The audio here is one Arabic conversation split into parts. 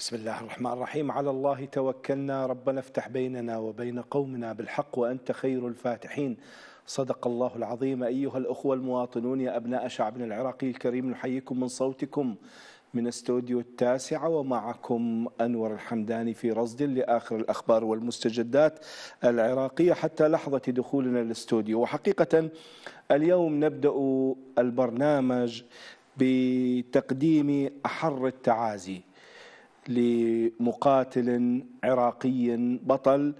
بسم الله الرحمن الرحيم على الله توكلنا ربنا افتح بيننا وبين قومنا بالحق وانت خير الفاتحين صدق الله العظيم ايها الاخوه المواطنون يا ابناء شعبنا العراقي الكريم نحييكم من صوتكم من استوديو التاسعة ومعكم أنور الحمداني في رصد لآخر الأخبار والمستجدات العراقية حتى لحظة دخولنا الاستوديو وحقيقة اليوم نبدأ البرنامج بتقديم أحر التعازي لمقاتل عراقي بطل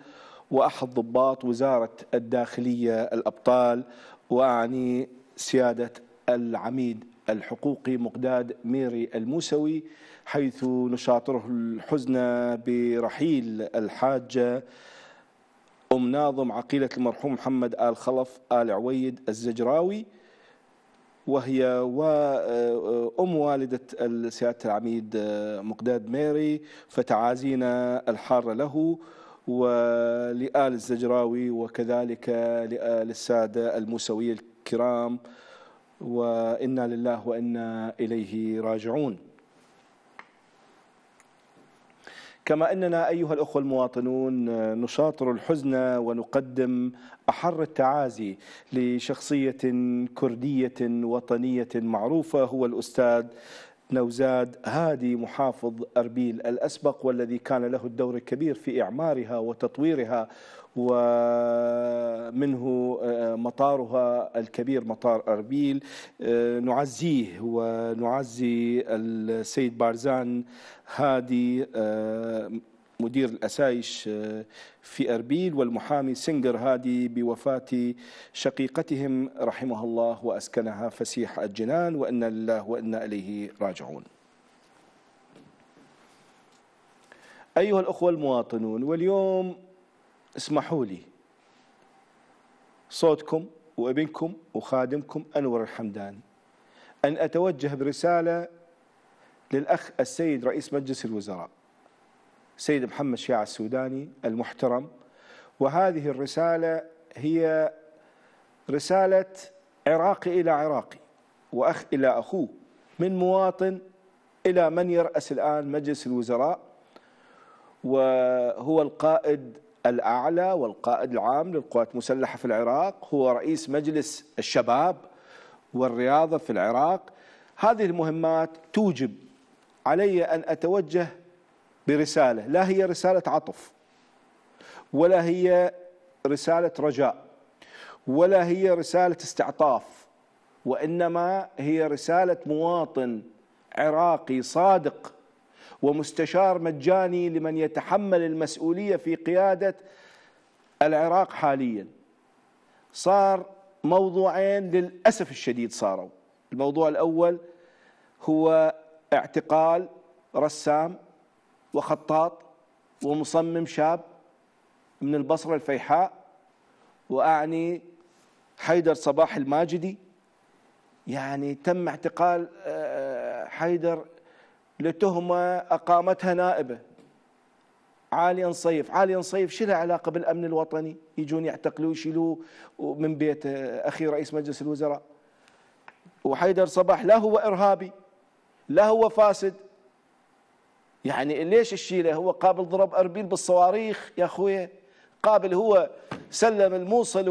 واحد ضباط وزاره الداخليه الابطال واعني سياده العميد الحقوقي مقداد ميري الموسوي حيث نشاطره الحزن برحيل الحاجه ام ناظم عقيله المرحوم محمد ال خلف ال عويد الزجراوي وهي وأم آه، والدة سيادة العميد آه، مقداد ميري فتعازينا الحارة له ولآل الزجراوي وكذلك للسادة الموسوية الكرام وإنا لله وإنا إليه راجعون كما أننا أيها الأخوة المواطنون آه، نشاطر الحزن ونقدم أحر التعازي لشخصية كردية وطنية معروفة هو الأستاذ نوزاد هادي محافظ أربيل الأسبق والذي كان له الدور الكبير في إعمارها وتطويرها ومنه آه، مطارها الكبير مطار أربيل آه، نعزيه ونعزي السيد بارزان هادي آه، مدير الأسايش آه، في أربيل والمحامي سنجر هادي بوفاة شقيقتهم رحمها الله وأسكنها فسيح الجنان وإنا لله وإنا إليه راجعون أيها الأخوة المواطنون واليوم اسمحوا لي صوتكم وابنكم وخادمكم أنور الحمدان أن أتوجه برسالة للأخ السيد رئيس مجلس الوزراء سيد محمد شيع السوداني المحترم وهذه الرسالة هي رسالة عراقي إلى عراقي وأخ إلى أخوه من مواطن إلى من يرأس الآن مجلس الوزراء وهو القائد الأعلى والقائد العام للقوات المسلحة في العراق هو رئيس مجلس الشباب والرياضة في العراق هذه المهمات توجب علي أن أتوجه برسالة لا هي رسالة عطف ولا هي رسالة رجاء ولا هي رسالة استعطاف وإنما هي رسالة مواطن عراقي صادق ومستشار مجاني لمن يتحمل المسؤولية في قيادة العراق حاليا صار موضوعين للأسف الشديد صاروا الموضوع الأول هو اعتقال رسام وخطاط ومصمم شاب من البصرة الفيحاء وأعني حيدر صباح الماجدي يعني تم اعتقال آه، آه، حيدر لتهمة أقامتها نائبة عالي نصيف عالي نصيف شو له علاقة بالأمن الوطني يجون يعتقلوه يشيلوه من بيت آه، أخي رئيس مجلس الوزراء وحيدر صباح لا هو إرهابي لا هو فاسد يعني ليش الشيلة هو قابل ضرب أربيل بالصواريخ يا أخويا قابل هو سلم الموصل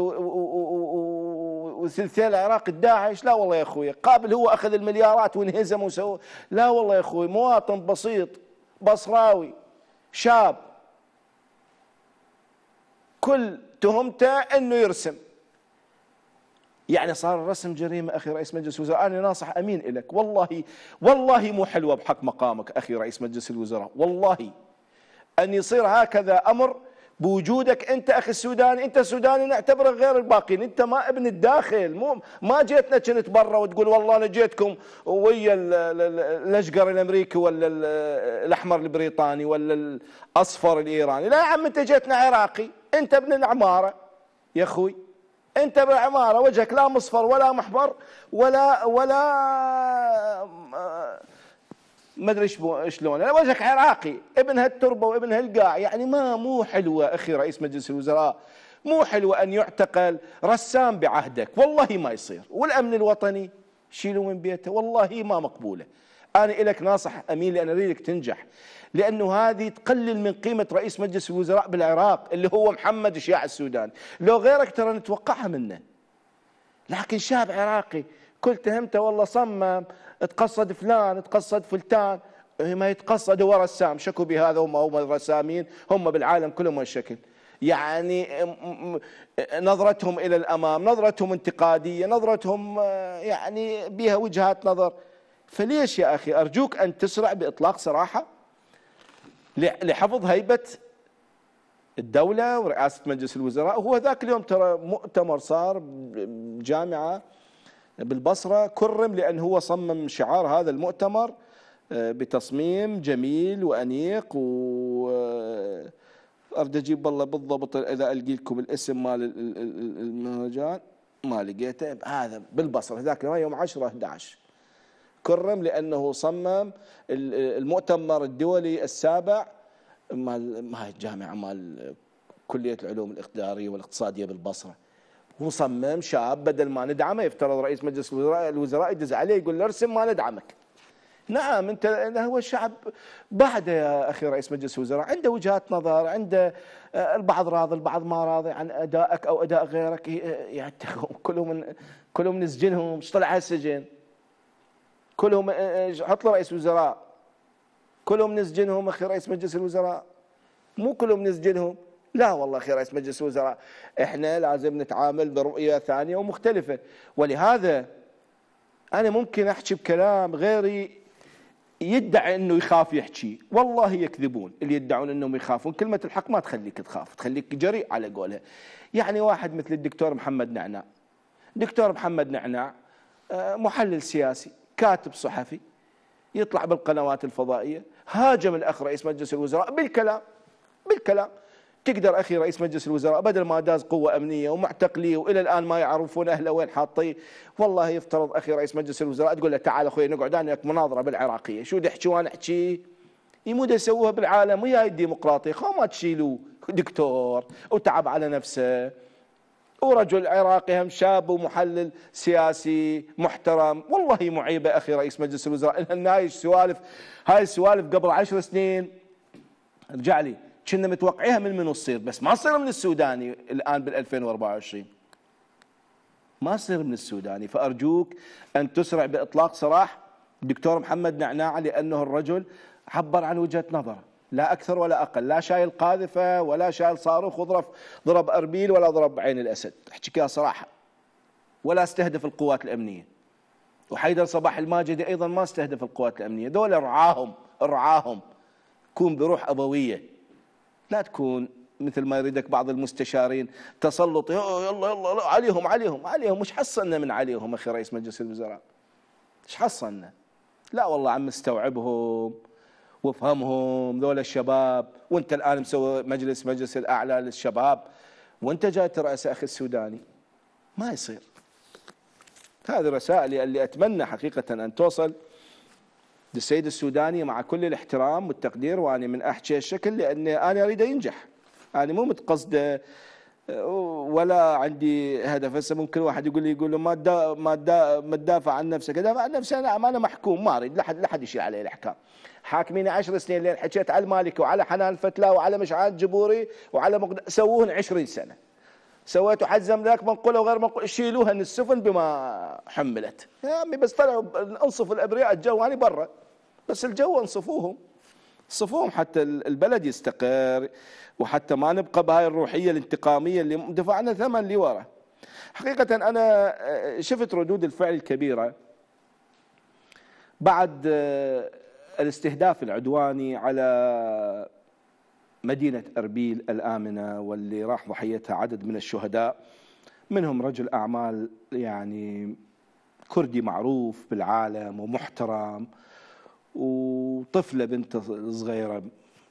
وثلثي العراق الداعش لا والله يا أخوي قابل هو أخذ المليارات وانهزم وسوى لا والله يا أخوي مواطن بسيط بصراوي شاب كل تهمته أنه يرسم يعني صار الرسم جريمة أخي رئيس مجلس الوزراء أنا ناصح أمين إلك والله والله مو حلوة بحق مقامك أخي رئيس مجلس الوزراء والله أن يصير هكذا أمر بوجودك انت اخي السوداني انت سوداني نعتبرك غير الباقيين انت ما ابن الداخل مو ما جيتنا كنت برا وتقول والله انا جيتكم ويا الاشقر الامريكي ولا الاحمر البريطاني ولا الاصفر الايراني لا يا عم انت جيتنا عراقي انت ابن العماره يا اخوي انت بعماره وجهك لا مصفر ولا محبر ولا ولا ما ادري شلون يعني وجهك عراقي ابن هالتربه وابن هالقاع يعني ما مو حلوه اخي رئيس مجلس الوزراء مو حلوه ان يعتقل رسام بعهدك والله ما يصير والامن الوطني شيلوا من بيته والله ما مقبوله أنا إلك ناصح أمين لأن أريدك تنجح لأنه هذه تقلل من قيمة رئيس مجلس الوزراء بالعراق اللي هو محمد شياع السودان لو غيرك ترى نتوقعها منه لكن شاب عراقي كل تهمته والله صمم تقصد فلان تقصد فلتان ما يتقصد هو رسام شكوا بهذا هم هم الرسامين هم بالعالم كلهم هالشكل يعني نظرتهم الى الامام نظرتهم انتقاديه نظرتهم آه، يعني بها وجهات نظر فليش يا أخي أرجوك أن تسرع بإطلاق سراحة لحفظ هيبة الدولة ورئاسة مجلس الوزراء هو ذاك اليوم ترى مؤتمر صار بجامعة بالبصرة كرم لأن هو صمم شعار هذا المؤتمر آه، بتصميم جميل وأنيق و آه، أرد أجيب والله بالضبط إذا ألقي لكم الاسم مال المهرجان ما لقيته هذا بالبصرة ذاك يوم 10 11 كرم لأنه صمم المؤتمر الدولي السابع مال هاي الجامعة مال كلية العلوم الاقدارية والاقتصادية بالبصرة مصمم شاب بدل ما ندعمه يفترض رئيس مجلس الوزراء الوزراء يدز عليه يقول له ارسم ما ندعمك نعم انت هو الشعب بعد يا اخي رئيس مجلس الوزراء عنده وجهات نظر عنده آه، البعض راضي البعض ما راضي عن ادائك او اداء غيرك يعني كلهم كلهم نسجنهم ايش طلع السجن كلهم آه، آه، حط له رئيس وزراء كلهم نسجنهم اخي رئيس مجلس الوزراء مو كلهم نسجنهم لا والله اخي رئيس مجلس الوزراء احنا لازم نتعامل برؤيه ثانيه ومختلفه ولهذا انا ممكن احكي بكلام غيري يدعي انه يخاف يحكي والله يكذبون اللي يدعون انهم يخافون كلمه الحق ما تخليك تخاف تخليك جريء على قولها يعني واحد مثل الدكتور محمد نعناع دكتور محمد نعناع آه، محلل سياسي كاتب صحفي يطلع بالقنوات الفضائية هاجم الأخ رئيس مجلس الوزراء بالكلام بالكلام تقدر أخي رئيس مجلس الوزراء بدل ما داز قوة أمنية ومعتقليه وإلى الآن ما يعرفون أهله وين حاطيه والله يفترض أخي رئيس مجلس الوزراء تقول له تعال أخوي نقعد أنا لك مناظرة بالعراقية شو تحكي وأنا أحكي يمود إيه يسووها بالعالم ويا الديمقراطية خو ما تشيلوا دكتور وتعب على نفسه ورجل عراقي هم شاب ومحلل سياسي محترم والله معيبة أخي رئيس مجلس الوزراء إن هاي السوالف هاي السوالف قبل عشر سنين رجع لي كنا متوقعيها من منو تصير بس ما تصير من السوداني الآن بال 2024 ما تصير من السوداني فأرجوك أن تسرع بإطلاق سراح الدكتور محمد نعناع لأنه الرجل عبر عن وجهة نظره لا أكثر ولا أقل لا شايل قاذفة ولا شايل صاروخ وضرب ضرب أربيل ولا ضرب عين الأسد أحكي كذا صراحة ولا استهدف القوات الأمنية وحيدر صباح الماجدي أيضا ما استهدف القوات الأمنية دول رعاهم رعاهم كون بروح أبوية لا تكون مثل ما يريدك بعض المستشارين تسلط يلا يلا, عليهم عليهم عليهم مش حصلنا من عليهم أخي رئيس مجلس الوزراء مش حصلنا لا والله عم استوعبهم وافهمهم ذول الشباب وانت الان مسوي مجلس مجلس الاعلى للشباب وانت جاي تراس اخي السوداني ما يصير هذه رسائلي اللي اتمنى حقيقه ان توصل للسيد السوداني مع كل الاحترام والتقدير واني من احكي الشكل لان انا اريده ينجح انا مو متقصده ولا عندي هدف هسه ممكن واحد يقول لي يقول له ما دا ما دا ما تدافع عن نفسك دافع عن نفسي انا انا محكوم ما اريد لا حد لا حد يشيل علي الاحكام حاكمين 10 سنين لين حكيت على المالكي وعلى حنان فتلا وعلى مشعل جبوري وعلى مقد... سووهن 20 سنه سويتوا حزم ذاك منقوله وغير منقوله شيلوها من السفن بما حملت يا عمي بس طلعوا انصفوا الابرياء الجو برا بس الجو انصفوهم صفوهم حتى البلد يستقر وحتى ما نبقى بهاي الروحيه الانتقاميه اللي دفعنا ثمن لورا حقيقه انا آه، شفت ردود الفعل الكبيره بعد آه، الاستهداف العدواني على مدينه اربيل الامنه واللي راح ضحيتها عدد من الشهداء منهم رجل اعمال يعني كردي معروف بالعالم ومحترم وطفله بنت صغيره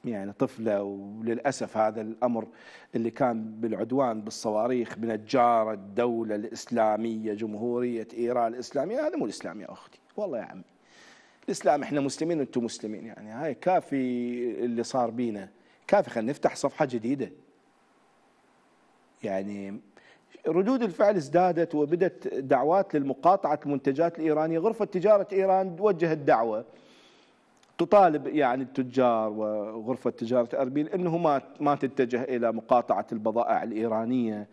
يعني طفله وللاسف هذا الامر اللي كان بالعدوان بالصواريخ بنجار الدوله الاسلاميه جمهوريه ايران الاسلاميه هذا مو الاسلام يا اختي والله يا عمي الاسلام احنا مسلمين وانتم مسلمين يعني هاي كافي اللي صار بينا كافي خلينا نفتح صفحه جديده يعني ردود الفعل ازدادت وبدت دعوات للمقاطعه المنتجات الايرانيه غرفه تجاره ايران وجهت دعوه تطالب يعني التجار وغرفة تجارة أربيل أنه ما ما تتجه إلى مقاطعة البضائع الإيرانية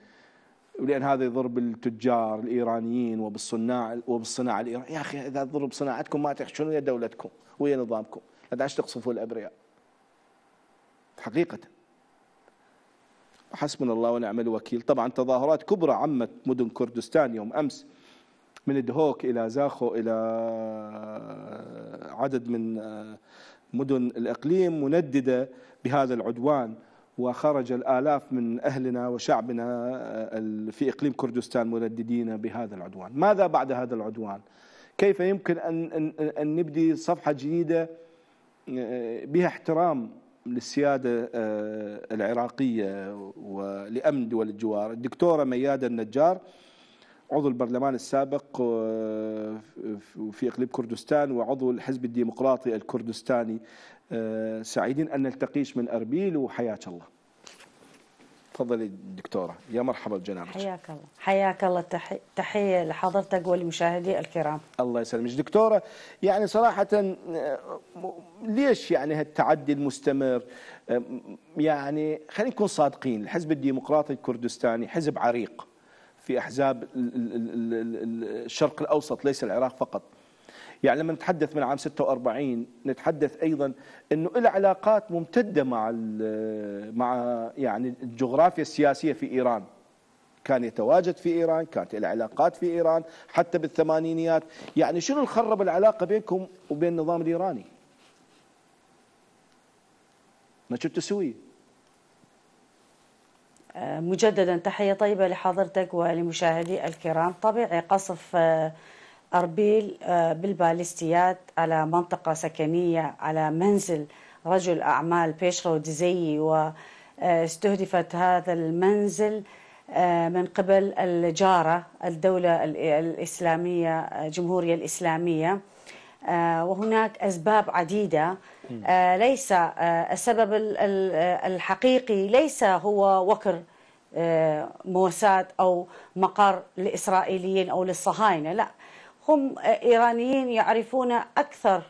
لأن هذا يضرب التجار الإيرانيين وبالصناع وبالصناعة الإيرانية يا أخي إذا تضرب صناعتكم ما تحشون ويا دولتكم ويا نظامكم لا داعش تقصفوا الأبرياء حقيقة حسبنا الله ونعم الوكيل طبعا تظاهرات كبرى عمت مدن كردستان يوم أمس من دهوك الى زاخو الى عدد من آه، مدن الاقليم مندده بهذا العدوان وخرج الالاف من اهلنا وشعبنا آه، في اقليم كردستان منددين بهذا العدوان، ماذا بعد هذا العدوان؟ كيف يمكن ان ان, أن نبدي صفحه جديده آه، بها احترام للسيادة العراقية ولأمن دول الجوار الدكتورة ميادة النجار عضو البرلمان السابق آه، في اقليم كردستان وعضو الحزب الديمقراطي الكردستاني آه، سعيدين ان نلتقيش من اربيل وحياك الله تفضلي الدكتوره يا مرحبا بجنابك حياك الله حياك الله تحيه لحضرتك ولمشاهدي الكرام الله يسلمك دكتوره يعني صراحه آه، ليش يعني هالتعدي المستمر يعني خلينا نكون صادقين الحزب الديمقراطي الكردستاني حزب عريق في أحزاب الشرق الأوسط ليس العراق فقط يعني لما نتحدث من عام 46 نتحدث ايضا انه له علاقات ممتده مع مع يعني الجغرافيا السياسيه في ايران كان يتواجد في ايران كانت له علاقات في ايران حتى بالثمانينيات يعني شنو اللي خرب العلاقه بينكم وبين النظام الايراني ما شو تسوي مجددا تحية طيبة لحضرتك ولمشاهدي الكرام طبيعي قصف آه، أربيل آه، بالباليستيات على منطقة سكنية على منزل رجل أعمال بيشرو دزي واستهدفت آه، هذا المنزل من قبل الجارة الدولة الإسلامية الجمهورية الإسلامية وهناك أسباب عديدة آه، ليس آه، السبب آه، الحقيقي ليس هو وكر موساد أو مقر لإسرائيليين أو للصهاينة لا هم إيرانيين يعرفون أكثر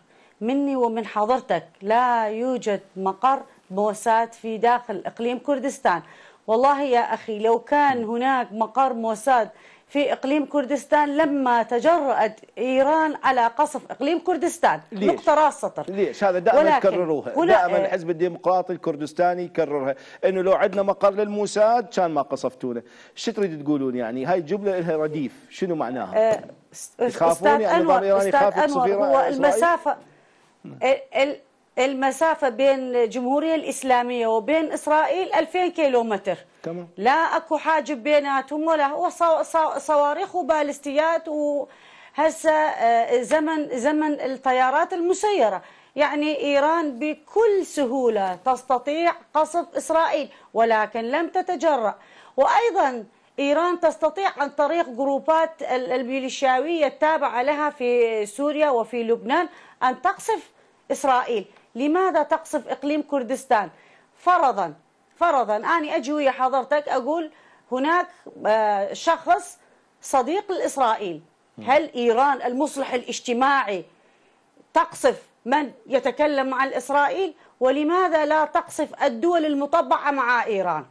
مني ومن حضرتك لا يوجد مقر موساد في داخل إقليم كردستان والله يا أخي لو كان هناك مقر موساد في إقليم كردستان لما تجرأت إيران على قصف إقليم كردستان ليش؟ نقطة راس سطر ليش هذا دائما يكرروها دائما الحزب آه. الديمقراطي الكردستاني يكررها أنه لو عندنا مقر للموساد كان ما قصفتونا شو تريد تقولون يعني هاي الجملة لها رديف شنو معناها؟ أه يخافون يعني النظام الإيراني يخاف أنور هو المسافة ال المسافة بين الجمهورية الإسلامية وبين إسرائيل 2000 كيلومتر تمام لا اكو حاجب بيناتهم ولا هو صواريخ وبالستيات وهسه آه، زمن زمن الطيارات المسيره يعني ايران بكل سهوله تستطيع قصف اسرائيل ولكن لم تتجرأ وايضا ايران تستطيع عن طريق جروبات الميليشياويه التابعه لها في سوريا وفي لبنان ان تقصف اسرائيل لماذا تقصف اقليم كردستان فرضا فرضا أنا أجي ويا حضرتك أقول هناك آه، شخص صديق لإسرائيل هل إيران المصلح الاجتماعي تقصف من يتكلم مع الاسرائيل ولماذا لا تقصف الدول المطبعة مع إيران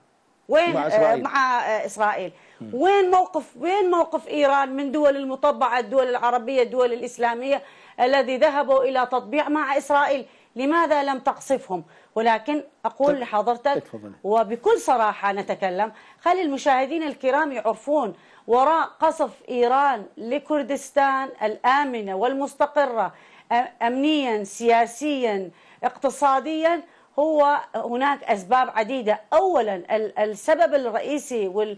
وين مع آه، إسرائيل, مع آه، إسرائيل. وين موقف وين موقف إيران من دول المطبعة الدول العربية الدول الإسلامية الذي ذهبوا إلى تطبيع مع إسرائيل لماذا لم تقصفهم ولكن أقول طيب، لحضرتك اتفضل. وبكل صراحة نتكلم خلي المشاهدين الكرام يعرفون وراء قصف إيران لكردستان الآمنة والمستقرة أمنيا سياسيا اقتصاديا هو هناك أسباب عديدة أولا السبب الرئيسي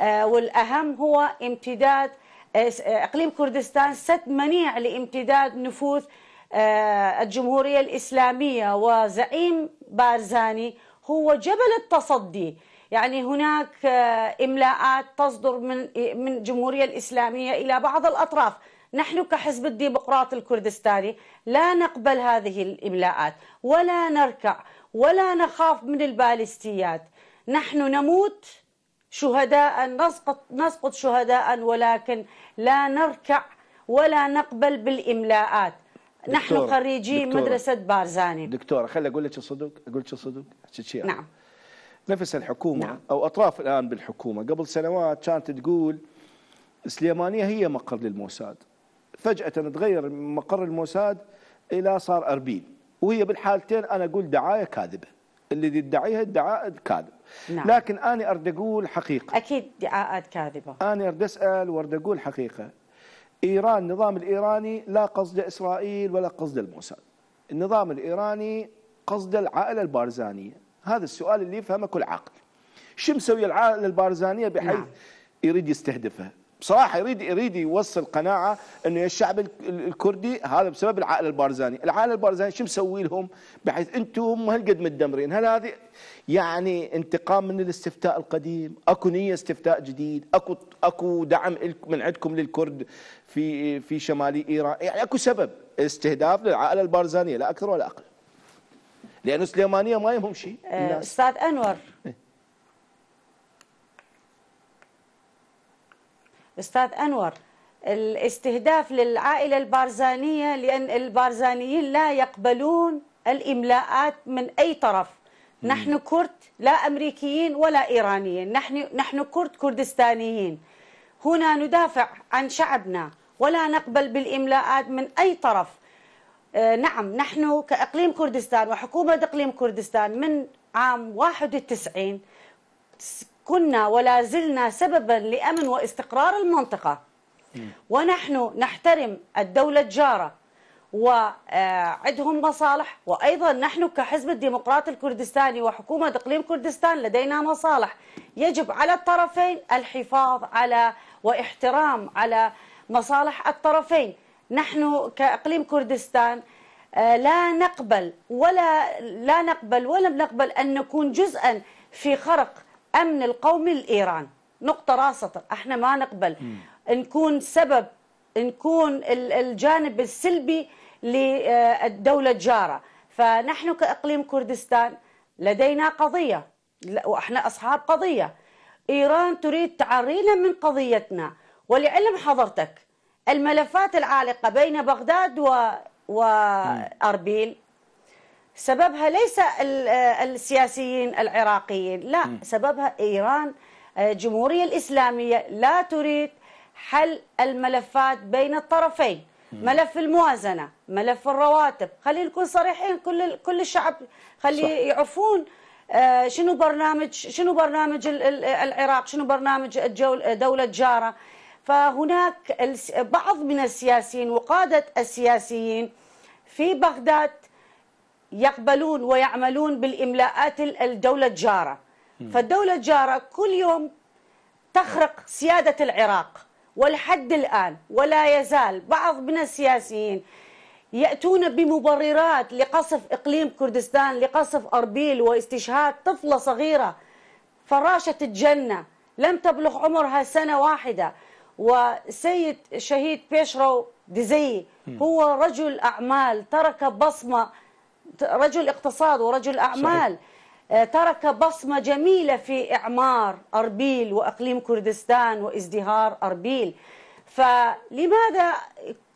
آه، والأهم هو امتداد آه، إقليم كردستان ست منيع لامتداد نفوذ آه، الجمهورية الإسلامية وزعيم بارزاني هو جبل التصدي يعني هناك آه، إملاءات تصدر من من الجمهورية الإسلامية إلى بعض الأطراف نحن كحزب الديمقراطي الكردستاني لا نقبل هذه الإملاءات ولا نركع ولا نخاف من البالستيات نحن نموت شهداء نسقط نسقط شهداء ولكن لا نركع ولا نقبل بالإملاءات نحن خريجي مدرسة بارزاني دكتورة خلي أقول لك الصدق أقول لك الصدق نعم نفس الحكومة نعم. أو أطراف الآن بالحكومة قبل سنوات كانت تقول سليمانية هي مقر للموساد فجأة تغير مقر الموساد إلى صار أربيل وهي بالحالتين أنا أقول دعاية كاذبة اللي يدعيها ادعاء كاذب نعم. لكن أنا أرد أقول حقيقة أكيد ادعاءات كاذبة أنا أرد أسأل وأرد أقول حقيقة إيران النظام الإيراني لا قصد إسرائيل ولا قصد الموساد النظام الإيراني قصد العائلة البارزانية هذا السؤال اللي يفهمه كل عاقل شو مسوي العائلة البارزانية بحيث نعم. يريد يستهدفها بصراحه يريد يريد يوصل قناعه انه الشعب الكردي هذا بسبب العائله البارزاني، العائله البارزاني شو مسوي لهم؟ بحيث انتم هالقد متدمرين، هل هذه يعني انتقام من الاستفتاء القديم، اكو نيه استفتاء جديد، اكو اكو دعم من عندكم للكرد في في شمالي ايران، يعني اكو سبب استهداف للعائله البارزانيه لا اكثر ولا اقل. لانه سليمانيه ما يهمهم شيء. آه، استاذ انور إيه. أستاذ أنور الاستهداف للعائلة البارزانية لأن البارزانيين لا يقبلون الإملاءات من أي طرف نحن كرد لا أمريكيين ولا إيرانيين نحن, نحن كرد كردستانيين هنا ندافع عن شعبنا ولا نقبل بالإملاءات من أي طرف آه، نعم نحن كإقليم كردستان وحكومة إقليم كردستان من عام 91 كنا ولا زلنا سببا لأمن واستقرار المنطقة ونحن نحترم الدولة الجارة وعدهم مصالح وأيضا نحن كحزب الديمقراط الكردستاني وحكومة إقليم كردستان لدينا مصالح يجب على الطرفين الحفاظ على واحترام على مصالح الطرفين نحن كإقليم كردستان آه، لا نقبل ولا لا نقبل ولم نقبل أن نكون جزءا في خرق امن القومي لايران نقطه راسطه احنا ما نقبل م. نكون سبب نكون الجانب السلبي للدوله الجاره فنحن كاقليم كردستان لدينا قضيه واحنا اصحاب قضيه ايران تريد تعرينا من قضيتنا ولعلم حضرتك الملفات العالقه بين بغداد و... واربيل سببها ليس السياسيين العراقيين لا سببها إيران الجمهورية آه، الإسلامية لا تريد حل الملفات بين الطرفين ملف الموازنة ملف الرواتب خلينا نكون صريحين كل كل الشعب خلي يعرفون آه، شنو برنامج شنو برنامج العراق شنو برنامج دولة جارة فهناك بعض من السياسيين وقادة السياسيين في بغداد يقبلون ويعملون بالإملاءات الدولة الجارة فالدولة الجارة كل يوم تخرق سيادة العراق ولحد الآن ولا يزال بعض من السياسيين يأتون بمبررات لقصف إقليم كردستان لقصف أربيل واستشهاد طفلة صغيرة فراشة الجنة لم تبلغ عمرها سنة واحدة وسيد شهيد بيشرو ديزي هو رجل أعمال ترك بصمة رجل اقتصاد ورجل أعمال صحيح. آه، ترك بصمة جميلة في إعمار أربيل وأقليم كردستان وازدهار أربيل فلماذا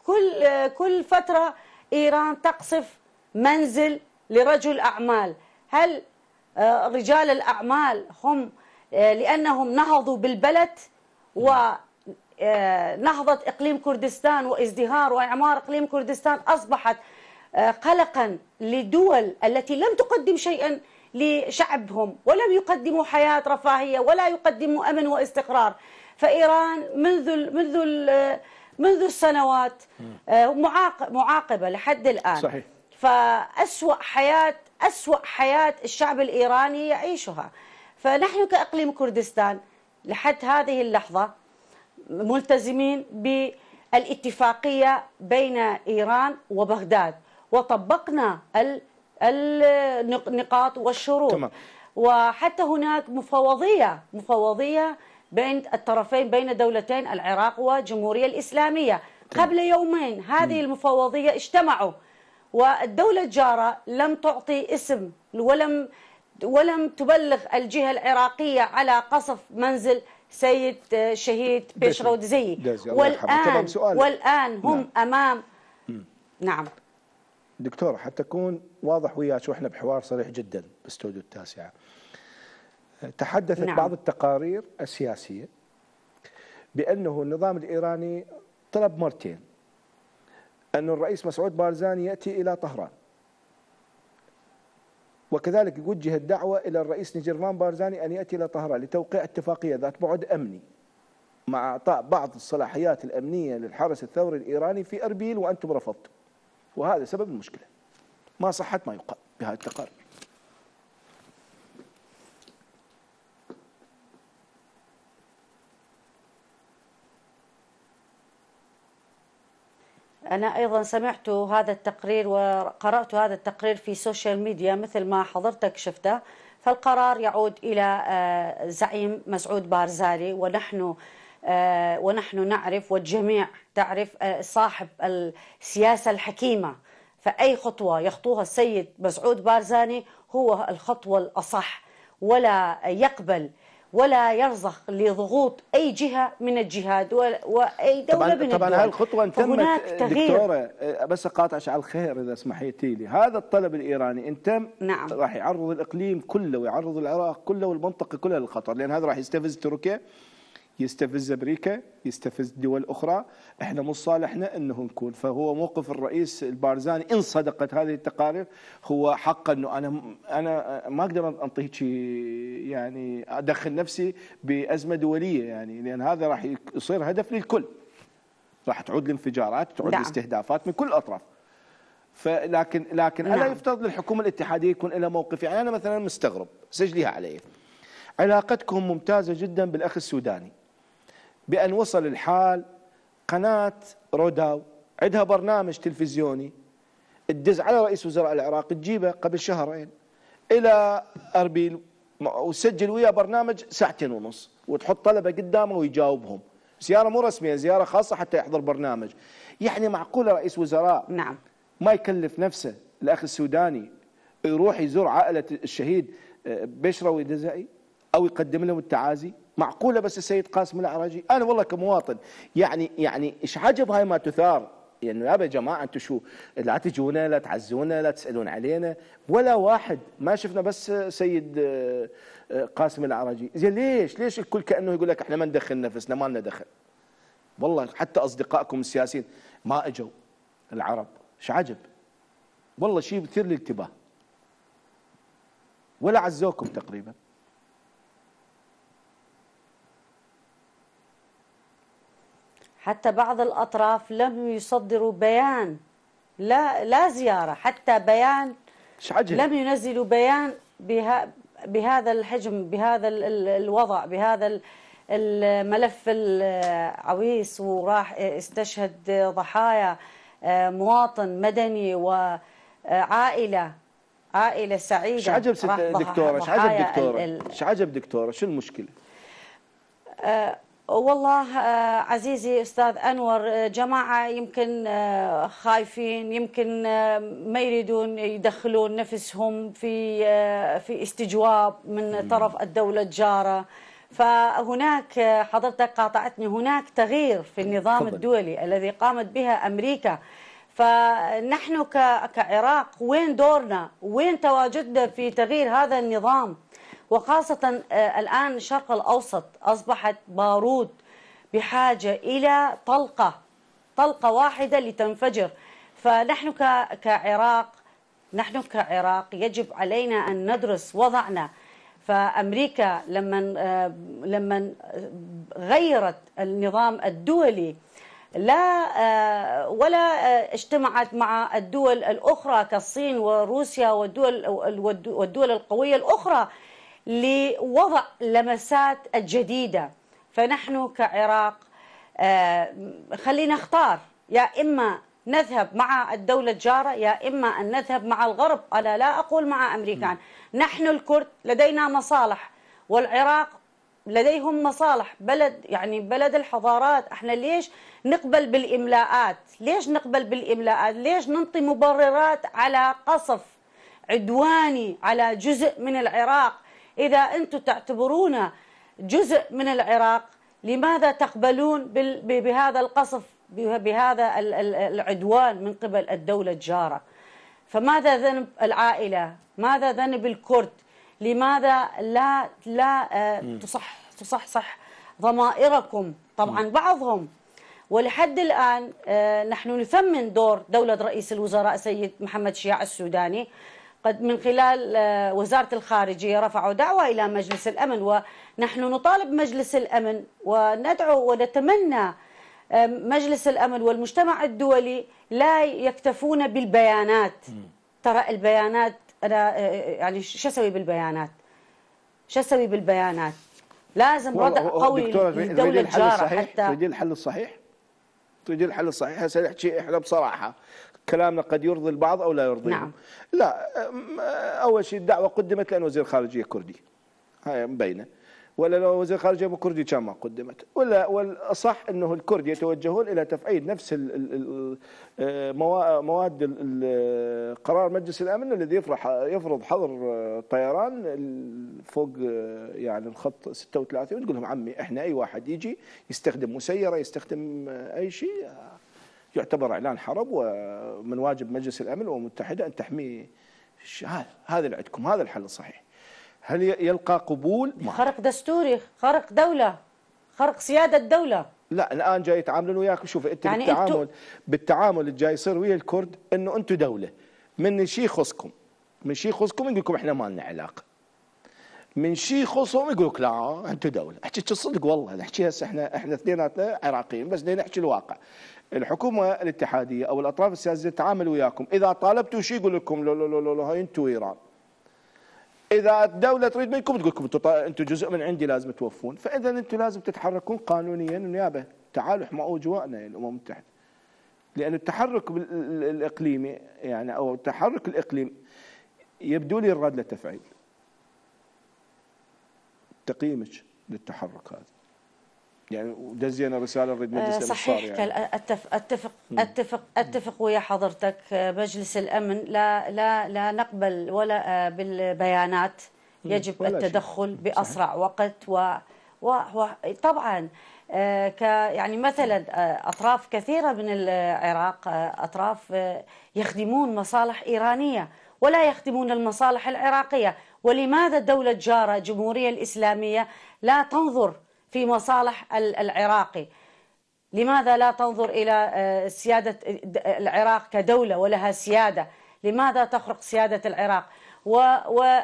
كل آه، كل فترة إيران تقصف منزل لرجل أعمال هل آه، رجال الأعمال هم لأنهم نهضوا بالبلد ونهضة إقليم كردستان وازدهار وإعمار إقليم كردستان أصبحت قلقا للدول التي لم تقدم شيئا لشعبهم ولم يقدموا حياة رفاهية ولا يقدموا أمن واستقرار فإيران منذ ال منذ ال منذ السنوات آه، معاقبة لحد الآن صحيح. فأسوأ حياة أسوأ حياة الشعب الإيراني يعيشها فنحن كأقليم كردستان لحد هذه اللحظة ملتزمين بالاتفاقية بين إيران وبغداد وطبقنا النقاط والشروط تمام. وحتى هناك مفوضية مفوضية بين الطرفين بين الدولتين العراق والجمهورية الإسلامية تمام. قبل يومين هذه م. المفوضية اجتمعوا والدولة الجارة لم تعطي اسم ولم ولم تبلغ الجهة العراقية على قصف منزل سيد شهيد بيشرودزي والآن والآن هم نعم. أمام نعم دكتور حتى اكون واضح وياك واحنا بحوار صريح جدا باستوديو التاسعه تحدثت نعم. بعض التقارير السياسيه بانه النظام الايراني طلب مرتين ان الرئيس مسعود بارزاني ياتي الى طهران وكذلك وجهت الدعوه الى الرئيس نجرمان بارزاني ان ياتي الى طهران لتوقيع اتفاقيه ذات بعد امني مع اعطاء بعض الصلاحيات الامنيه للحرس الثوري الايراني في اربيل وانتم رفضتم. وهذا سبب المشكلة ما صحة ما يقال بهذه التقارير أنا أيضا سمعت هذا التقرير وقرأت هذا التقرير في سوشيال ميديا مثل ما حضرتك شفته فالقرار يعود إلى آه، زعيم مسعود بارزالي ونحن آه، ونحن نعرف والجميع تعرف آه، صاحب السياسة الحكيمة فأي خطوة يخطوها السيد مسعود بارزاني هو الخطوة الأصح ولا يقبل ولا يرزق لضغوط اي جهه من الجهاد واي دوله طبعاً من طبعا هاي الخطوه ان تمت دكتوره آه، بس اقاطعش على الخير اذا سمحيتي لي، هذا الطلب الايراني ان تم نعم. راح يعرض الاقليم كله ويعرض العراق كله والمنطقه كلها للخطر لان هذا راح يستفز تركيا يستفز امريكا يستفز دول اخرى احنا مو صالحنا انه نكون فهو موقف الرئيس البارزاني ان صدقت هذه التقارير هو حق انه انا انا ما اقدر انطيك يعني ادخل نفسي بازمه دوليه يعني لان هذا راح يصير هدف للكل راح تعود الانفجارات تعود الاستهدافات نعم. من كل الاطراف فلكن لكن الا نعم. يفترض للحكومه الاتحاديه يكون لها موقف يعني انا مثلا مستغرب سجليها علي علاقتكم ممتازه جدا بالاخ السوداني بأن وصل الحال قناة روداو عندها برنامج تلفزيوني تدز على رئيس وزراء العراق تجيبه قبل شهرين إلى أربيل وسجل وياه برنامج ساعتين ونص وتحط طلبة قدامه ويجاوبهم زيارة مو رسمية زيارة خاصة حتى يحضر برنامج يعني معقولة رئيس وزراء نعم ما يكلف نفسه الأخ السوداني يروح يزور عائلة الشهيد آه، بشروي دزائي أو يقدم لهم التعازي معقوله بس السيد قاسم الاعرجي انا والله كمواطن يعني يعني ايش عجب هاي ما تثار يعني يا جماعه انتم شو لا تجونا لا تعزونا لا تسالون علينا ولا واحد ما شفنا بس سيد آه، قاسم العرجي زين ليش ليش الكل كانه يقول لك احنا ما ندخل نفسنا ما لنا دخل والله حتى اصدقائكم السياسيين ما اجوا العرب ايش عجب والله شيء يثير الانتباه ولا عزوكم تقريبا حتى بعض الأطراف لم يصدروا بيان لا لا زيارة حتى بيان شعجل. لم ينزلوا بيان بها بهذا الحجم بهذا الوضع بهذا الملف العويس وراح استشهد ضحايا آه، مواطن مدني وعائلة عائلة سعيدة ايش عجب دكتورة ايش عجب دكتورة ايش عجب دكتورة شو المشكلة؟ آه، والله آه، عزيزي استاذ انور آه، جماعه يمكن آه، خايفين يمكن ما يريدون يدخلون نفسهم في في استجواب من طرف الدوله الجاره فهناك حضرتك قاطعتني هناك تغيير في النظام فضل. الدولي الذي قامت بها امريكا فنحن كعراق وين دورنا وين تواجدنا في تغيير هذا النظام وخاصة آه، الآن الشرق الأوسط أصبحت بارود بحاجة إلى طلقة طلقة واحدة لتنفجر فنحن كعراق نحن كعراق يجب علينا أن ندرس وضعنا فأمريكا لما آه، لما غيرت النظام الدولي لا آه، ولا اجتمعت مع الدول الأخرى كالصين وروسيا والدول والدول القوية الأخرى لوضع لمسات جديدة فنحن كعراق آه، خلينا نختار يا إما نذهب مع الدولة الجارة يا إما أن نذهب مع الغرب أنا لا أقول مع أمريكان نحن الكرد لدينا مصالح والعراق لديهم مصالح بلد يعني بلد الحضارات احنا ليش نقبل بالاملاءات ليش نقبل بالاملاءات ليش ننطي مبررات على قصف عدواني على جزء من العراق إذا أنتم تعتبرون جزء من العراق لماذا تقبلون بهذا القصف بهذا العدوان من قبل الدولة الجارة فماذا ذنب العائلة ماذا ذنب الكرد لماذا لا لا آه، تصح تصحصح ضمائركم طبعا بعضهم ولحد الآن آه، نحن نثمن دور دولة رئيس الوزراء سيد محمد شياع السوداني قد من خلال آه، وزارة الخارجية رفعوا دعوة إلى مجلس الأمن ونحن نطالب مجلس الأمن وندعو ونتمنى آه، مجلس الأمن والمجتمع الدولي لا يكتفون بالبيانات ترى البيانات أنا آه، يعني شو أسوي بالبيانات شو أسوي بالبيانات لازم وضع قوي للدولة الجارة حتى تريدين الحل الصحيح؟ تريدين الحل الصحيح هسه نحكي احنا بصراحه كلامنا قد يرضي البعض أو لا يرضيهم نعم. لا أول شيء الدعوة قدمت لأن وزير خارجية كردي هاي مبينة ولا لو وزير خارجية ابو كردي كان ما قدمت ولا والصح أنه الكرد يتوجهون إلى تفعيل نفس مواد قرار مجلس الأمن الذي يفرح يفرض حظر آه، طيران فوق آه، يعني الخط 36 وتقول لهم عمي احنا أي واحد يجي يستخدم مسيرة يستخدم آه، أي شيء يعتبر اعلان حرب ومن واجب مجلس الامن الامم المتحده ان تحمي هذا هذا اللي عندكم هذا الحل الصحيح هل يلقى قبول؟ ما. خرق دستوري خرق دوله خرق سياده الدوله لا الان جاي يتعاملون وياك شوف انت يعني بالتعامل انتو... بالتعامل اللي جاي يصير ويا الكرد انه انتم دوله من شيء يخصكم من شيء يخصكم يقول لكم احنا ما لنا علاقه من شيء يخصهم يقول لك لا انتم دوله احكي الصدق والله نحكي هسه احنا احنا اثنيناتنا عراقيين بس نحكي الواقع الحكومه الاتحاديه او الاطراف السياسيه تتعامل وياكم اذا طالبتوا شيء يقول لكم لا لا لا لا هاي انتم ايران اذا الدوله تريد منكم تقول لكم انتم جزء من عندي لازم توفون فاذا انتم لازم تتحركون قانونيا ونيابه تعالوا احمقوا جوائنا يعني الامم المتحده لان التحرك الاقليمي يعني او التحرك الاقليمي يبدو لي الرد للتفعيل تقييمك للتحرك هذا يعني دزينا رساله نريد مجلس آه، صحيح يعني. اتفق اتفق اتفق اتفق ويا حضرتك آه، مجلس الامن لا لا لا نقبل ولا آه، بالبيانات يجب التدخل شيء. باسرع صحيح. وقت و وطبعا ك يعني مثلا اطراف كثيره من العراق اطراف يخدمون مصالح ايرانيه ولا يخدمون المصالح العراقيه ولماذا الدوله الجاره الجمهوريه الاسلاميه لا تنظر في مصالح العراقي لماذا لا تنظر إلى آه، سيادة العراق كدولة ولها سيادة لماذا تخرق سيادة العراق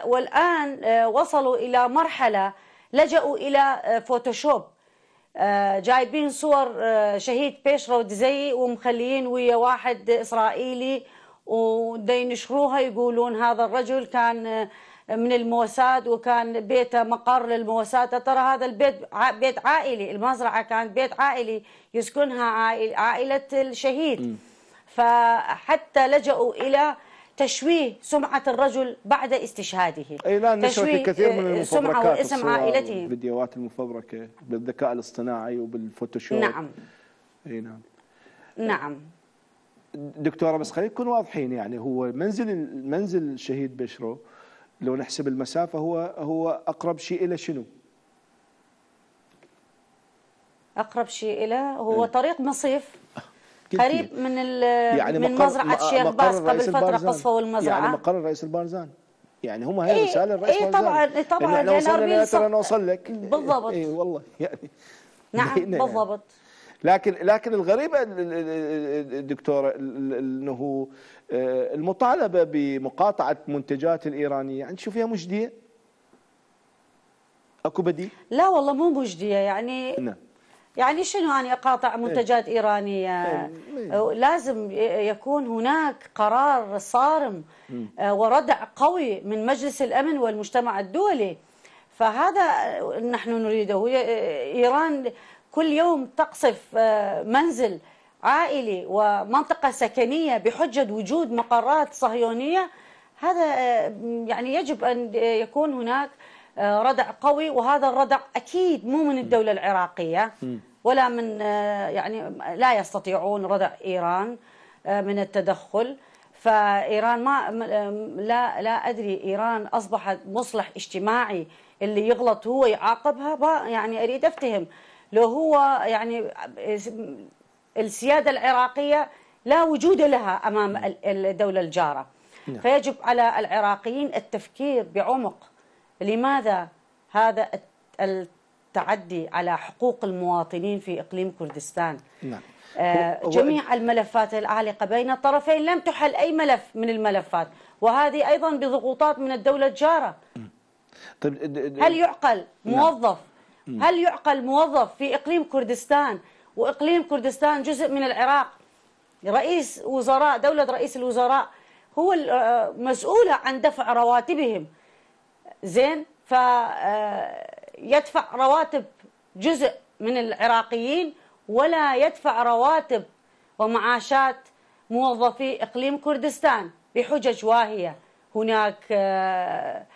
والآن آه، وصلوا إلى مرحلة لجأوا إلى آه، فوتوشوب جايبين صور شهيد بيشرا ودزي ومخليين ويا واحد إسرائيلي ودينشروها يقولون هذا الرجل كان من الموساد وكان بيته مقر للموساد ترى هذا البيت بيت عائلي المزرعة كان بيت عائلي يسكنها عائلة الشهيد فحتى لجأوا إلى تشويه سمعة الرجل بعد استشهاده أي لا نشرت كثير من آه، المفبركات سمعة واسم عائلته الفيديوهات المفبركة بالذكاء الاصطناعي وبالفوتوشوب نعم أي نعم نعم دكتوره بس خلينا نكون واضحين يعني هو منزل منزل الشهيد بشرو لو نحسب المسافة هو هو أقرب شيء إلى شنو؟ أقرب شيء إلى هو إيه. طريق مصيف قريب من يعني من مزرعة شيخ باز قبل فترة قصفوا المزرعة يعني مقر رئيس البارزان يعني هم هاي رسالة الرئيس إيه،, إيه طبعا اي طبعا لأن أربيل ترى نوصل لك بالضبط اي والله يعني نعم, إيه، نعم. بالضبط يعني. لكن لكن الغريبه دكتور انه آه، المطالبه بمقاطعه منتجات الايرانيه يعني شو فيها مجديه؟ اكو بديل؟ لا والله مو مجديه يعني نعم يعني شنو اني أقاطع إيه. منتجات إيه. إيرانية إيه. إيه. لازم يكون هناك قرار صارم مم. آه، وردع قوي من مجلس الأمن والمجتمع الدولي فهذا نحن نريده آه، إيران كل يوم تقصف آه، منزل عائلي ومنطقة سكنية بحجة وجود مقرات صهيونية هذا آه، يعني يجب أن يكون هناك آه، ردع قوي وهذا الردع أكيد مو من الدولة العراقية ولا من يعني لا يستطيعون ردع إيران من التدخل فإيران ما لا لا أدري إيران أصبحت مصلح اجتماعي اللي يغلط هو يعاقبها يعني أريد أفتهم لو هو يعني السياده العراقيه لا وجود لها امام نعم. الدوله الجاره نعم. فيجب على العراقيين التفكير بعمق لماذا هذا التعدي على حقوق المواطنين في اقليم كردستان نعم. آه، جميع الملفات العالقه بين الطرفين لم تحل اي ملف من الملفات وهذه ايضا بضغوطات من الدوله الجاره نعم. طيب هل يعقل نعم. موظف هل يعقل موظف في إقليم كردستان وإقليم كردستان جزء من العراق رئيس وزراء دولة رئيس الوزراء هو المسؤول آه، عن دفع رواتبهم زين ف آه، يدفع رواتب جزء من العراقيين ولا يدفع رواتب ومعاشات موظفي إقليم كردستان بحجج واهية هناك آه،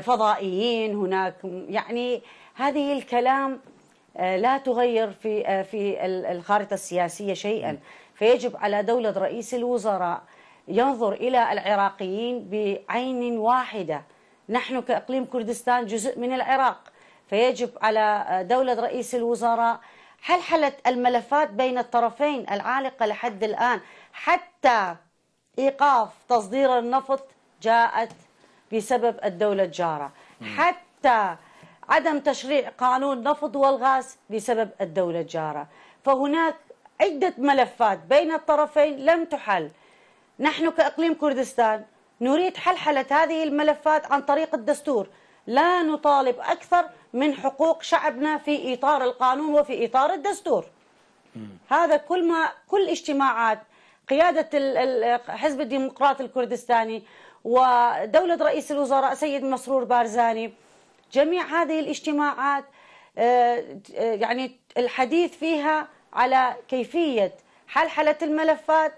فضائيين هناك يعني هذه الكلام آه، لا تغير في آه، في الخارطه السياسيه شيئا فيجب على دوله رئيس الوزراء ينظر الى العراقيين بعين واحده نحن كاقليم كردستان جزء من العراق فيجب على آه، دوله رئيس الوزراء حلحله الملفات بين الطرفين العالقه لحد الان حتى ايقاف تصدير النفط جاءت بسبب الدوله الجاره حتى عدم تشريع قانون نفط والغاز بسبب الدولة الجارة فهناك عدة ملفات بين الطرفين لم تحل نحن كإقليم كردستان نريد حلحلة هذه الملفات عن طريق الدستور لا نطالب أكثر من حقوق شعبنا في إطار القانون وفي إطار الدستور هذا كل ما كل اجتماعات قيادة حزب الديمقراطي الكردستاني ودولة رئيس الوزراء سيد مسرور بارزاني جميع هذه الاجتماعات آه، آه، يعني الحديث فيها على كيفية حلحلة الملفات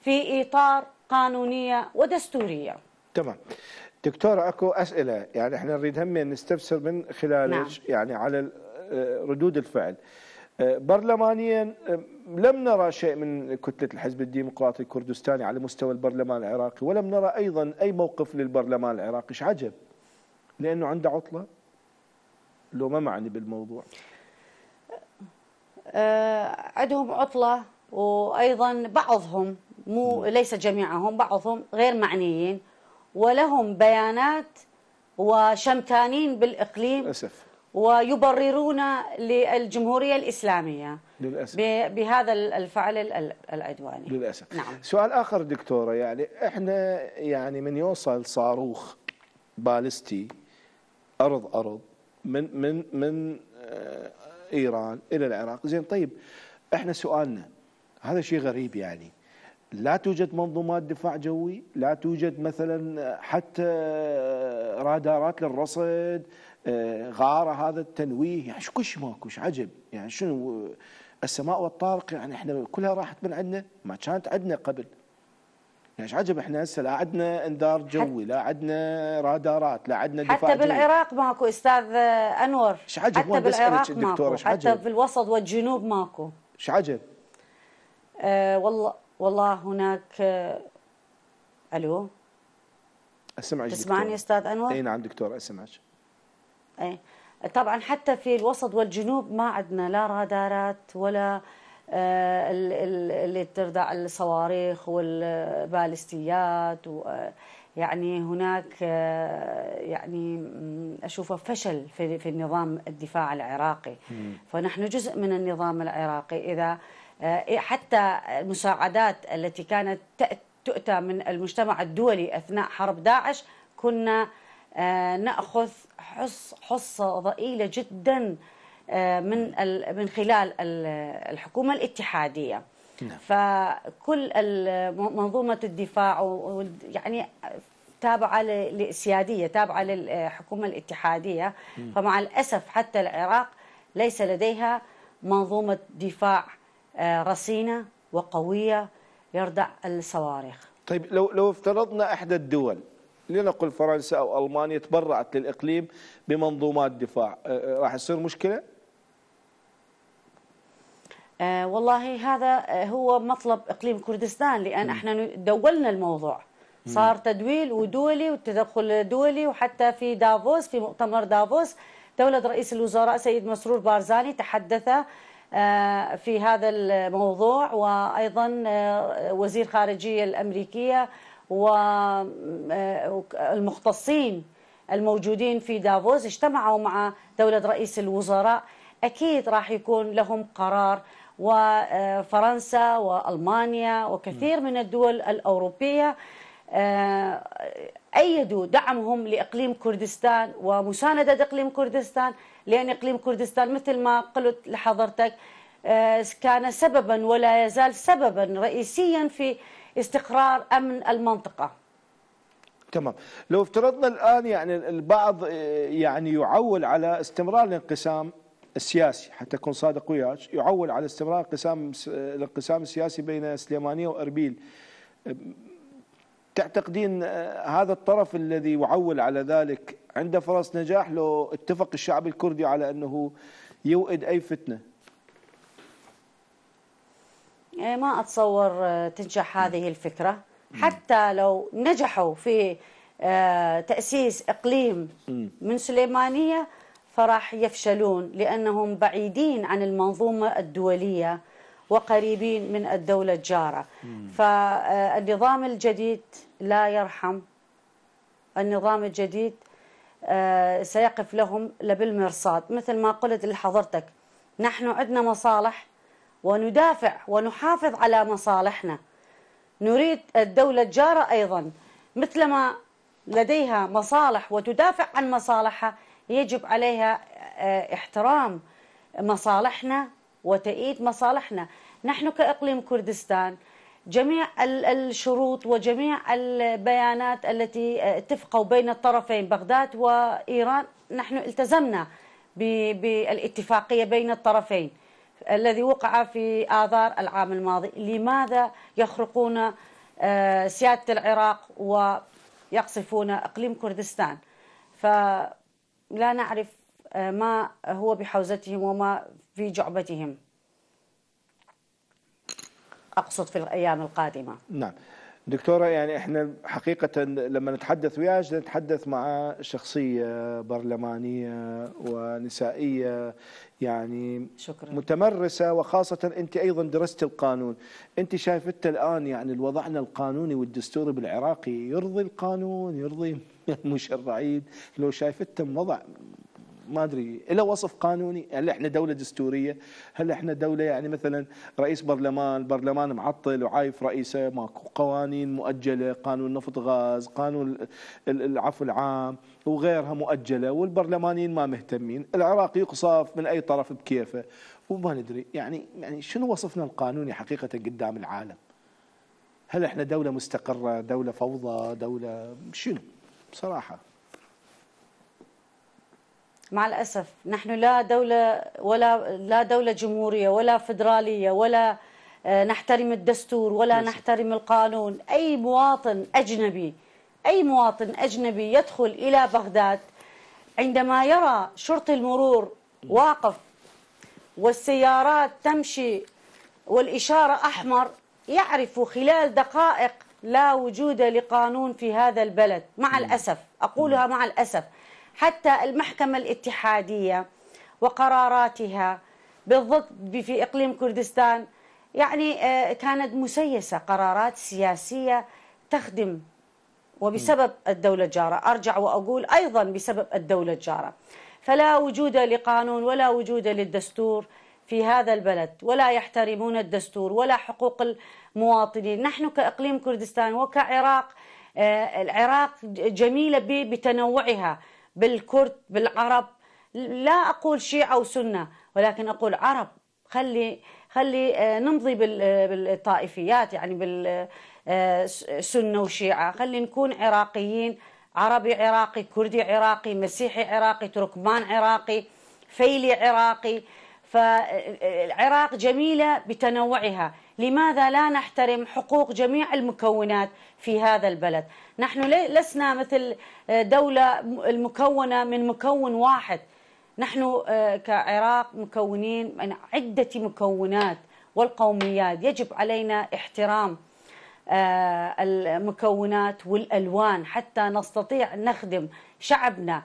في إطار قانونية ودستورية تمام دكتورة أكو أسئلة يعني احنا نريد هم نستفسر من خلالك نعم. يعني على آه، ردود الفعل برلمانيا لم نرى شيء من كتلة الحزب الديمقراطي الكردستاني على مستوى البرلمان العراقي ولم نرى أيضا أي موقف للبرلمان العراقي عجب لانه عنده عطله لو ما معني بالموضوع آه، عندهم عطله وايضا بعضهم مو نعم. ليس جميعهم بعضهم غير معنيين ولهم بيانات وشمتانين بالاقليم اسف ويبررون للجمهوريه الاسلاميه للاسف بهذا الفعل العدواني للاسف نعم سؤال اخر دكتوره يعني احنا يعني من يوصل صاروخ بالستي أرض أرض من من من آه، إيران إلى العراق زين طيب إحنا سؤالنا هذا شيء غريب يعني لا توجد منظومات دفاع جوي لا توجد مثلا حتى رادارات للرصد آه، غارة هذا التنويه يعني شو ماكو شيء عجب يعني شنو السماء والطارق يعني احنا كلها راحت من عندنا ما كانت عندنا قبل ايش يعني عجب احنا هسه لا عندنا انذار جوي لا عندنا رادارات لا عندنا دفاع حتى بالعراق جوي. ماكو استاذ آه، انور ايش عجب حتى بالعراق ماكو حتى في الوسط والجنوب ماكو ايش عجب أه والله والله هناك أه الو اسمعك تسمعني استاذ انور اي نعم دكتور اسمعك اي طبعا حتى في الوسط والجنوب ما عندنا لا رادارات ولا آه، اللي ترضع الصواريخ والبالستيات آه، يعني هناك آه، يعني اشوفه فشل في في النظام الدفاع العراقي فنحن جزء من النظام العراقي اذا إيه، حتى المساعدات التي كانت تؤتى من المجتمع الدولي اثناء حرب داعش كنا ناخذ حص حصه ضئيله جدا آه، من من خلال الحكومه الاتحاديه نعم. فكل منظومه الدفاع يعني تابعه للسياديه تابعه للحكومه الاتحاديه م. فمع الاسف حتى العراق ليس لديها منظومه دفاع آه، رصينه وقويه يردع الصواريخ طيب لو لو افترضنا احدى الدول لنقل فرنسا او المانيا تبرعت للاقليم بمنظومات دفاع آه، راح تصير مشكله آه، والله هذا آه، هو مطلب اقليم كردستان لان احنا دولنا الموضوع صار تدويل ودولي وتدخل دولي وحتى في دافوس في مؤتمر دافوس دولة رئيس الوزراء سيد مسرور بارزاني تحدث آه، في هذا الموضوع وايضا وزير خارجيه الامريكيه والمختصين الموجودين في دافوس اجتمعوا مع دولة رئيس الوزراء أكيد راح يكون لهم قرار وفرنسا والمانيا وكثير من الدول الاوروبيه ايدوا دعمهم لاقليم كردستان ومسانده اقليم كردستان لان اقليم كردستان مثل ما قلت لحضرتك آه، كان سببا ولا يزال سببا رئيسيا في استقرار امن المنطقه. تمام، لو افترضنا الان يعني البعض آه، يعني يعول على استمرار الانقسام السياسي حتى اكون صادق وياك يعول على استمرار انقسام الانقسام السياسي بين سليمانيه واربيل تعتقدين هذا الطرف الذي يعول على ذلك عنده فرص نجاح لو اتفق الشعب الكردي على انه يوئد اي فتنه إيه، ما اتصور تنجح هذه الفكره حتى لو نجحوا في آه، تاسيس اقليم من سليمانيه فراح يفشلون لأنهم بعيدين عن المنظومة الدولية وقريبين من الدولة الجارة فالنظام الجديد لا يرحم النظام الجديد آه، سيقف لهم لبالمرصاد مثل ما قلت لحضرتك نحن عندنا مصالح وندافع ونحافظ على مصالحنا نريد الدولة الجارة أيضا مثلما لديها مصالح وتدافع عن مصالحها يجب عليها آه، احترام مصالحنا وتأييد مصالحنا نحن كإقليم كردستان جميع الشروط وجميع البيانات التي آه، اتفقوا بين الطرفين بغداد وإيران نحن التزمنا بالاتفاقية بين الطرفين الذي وقع في آذار العام الماضي لماذا يخرقون آه، سيادة العراق ويقصفون إقليم كردستان ف لا نعرف آه، ما هو بحوزتهم وما في جعبتهم اقصد في الايام القادمه نعم دكتورة يعني احنا حقيقة لما نتحدث وياك نتحدث مع شخصية برلمانية ونسائية يعني شكرا. متمرسة وخاصة انت ايضا درست القانون، انت شايفته الان يعني الوضعنا القانوني والدستوري بالعراقي يرضي القانون يرضي المشرعين لو شايفتهم وضع ما ادري الا وصف قانوني هل احنا دوله دستوريه هل احنا دوله يعني مثلا رئيس برلمان برلمان معطل وعايف رئيسه ماكو قوانين مؤجله قانون نفط غاز قانون العفو العام وغيرها مؤجله والبرلمانيين ما مهتمين العراق يقصف من اي طرف بكيفه وما ندري يعني يعني شنو وصفنا القانوني حقيقه قدام العالم هل احنا دوله مستقره دوله فوضى دوله شنو بصراحة مع الأسف نحن لا دولة ولا لا دولة جمهورية ولا فدرالية ولا آه، نحترم الدستور ولا بس. نحترم القانون أي مواطن أجنبي أي مواطن أجنبي يدخل إلى بغداد عندما يرى شرطي المرور واقف والسيارات تمشي والإشارة أحمر يعرف خلال دقائق لا وجود لقانون في هذا البلد مع الأسف أقولها مع الأسف حتى المحكمة الاتحادية وقراراتها بالضبط في إقليم كردستان يعني آه، كانت مسيسة قرارات سياسية تخدم وبسبب الدولة الجارة أرجع وأقول أيضا بسبب الدولة الجارة فلا وجود لقانون ولا وجود للدستور في هذا البلد ولا يحترمون الدستور ولا حقوق مواطنين نحن كإقليم كردستان وكعراق آه، العراق جميلة بتنوعها بالكرد بالعرب لا أقول شيعة وسنة ولكن أقول عرب خلي خلي آه، نمضي بالطائفيات يعني بالسنة آه، وشيعة خلي نكون عراقيين عربي عراقي كردي عراقي مسيحي عراقي تركمان عراقي فيلي عراقي فالعراق جميلة بتنوعها لماذا لا نحترم حقوق جميع المكونات في هذا البلد نحن لسنا مثل آه، دولة المكونة من مكون واحد نحن آه، كعراق مكونين من عدة مكونات والقوميات يجب علينا احترام آه، المكونات والألوان حتى نستطيع نخدم شعبنا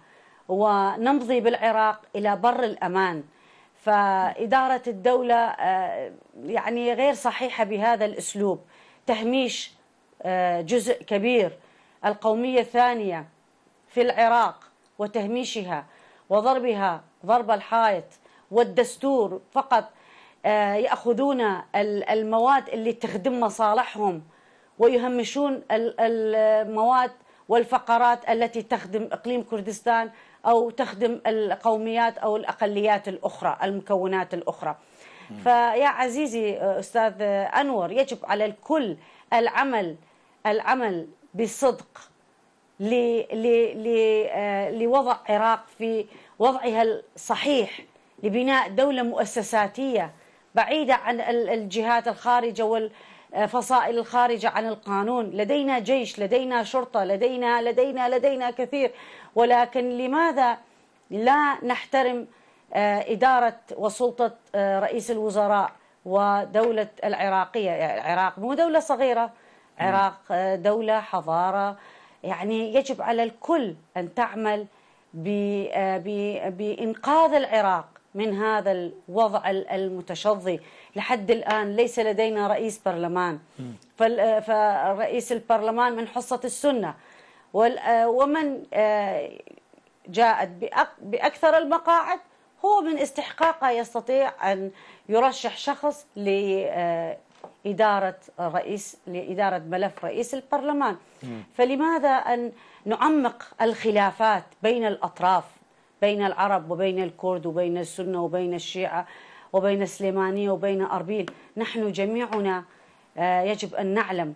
ونمضي بالعراق إلى بر الأمان فإدارة الدولة آه، يعني غير صحيحة بهذا الأسلوب تهميش آه، جزء كبير القومية الثانية في العراق وتهميشها وضربها ضرب الحائط والدستور فقط آه، يأخذون المواد اللي تخدم مصالحهم ويهمشون المواد والفقرات التي تخدم إقليم كردستان أو تخدم القوميات أو الأقليات الأخرى المكونات الأخرى فيا عزيزي آه، أستاذ آه، أنور يجب على الكل العمل العمل بصدق ل ل ل آه، لوضع العراق في وضعها الصحيح لبناء دولة مؤسساتية بعيدة عن الجهات الخارجة آه، فصائل الخارجة عن القانون لدينا جيش لدينا شرطة لدينا لدينا لدينا كثير ولكن لماذا لا نحترم آه، إدارة وسلطة آه، رئيس الوزراء ودولة العراقية يعني العراق مو دولة صغيرة عراق دولة حضارة يعني يجب على الكل أن تعمل بإنقاذ العراق من هذا الوضع المتشظي لحد الآن ليس لدينا رئيس برلمان آه، فرئيس البرلمان من حصة السنة آه، ومن آه، جاءت بأكثر المقاعد هو من استحقاقه يستطيع أن يرشح شخص لإدارة رئيس لإدارة ملف رئيس البرلمان فلماذا أن نعمق الخلافات بين الأطراف بين العرب وبين الكرد وبين السنة وبين الشيعة وبين السليمانية وبين أربيل نحن جميعنا آه، يجب أن نعلم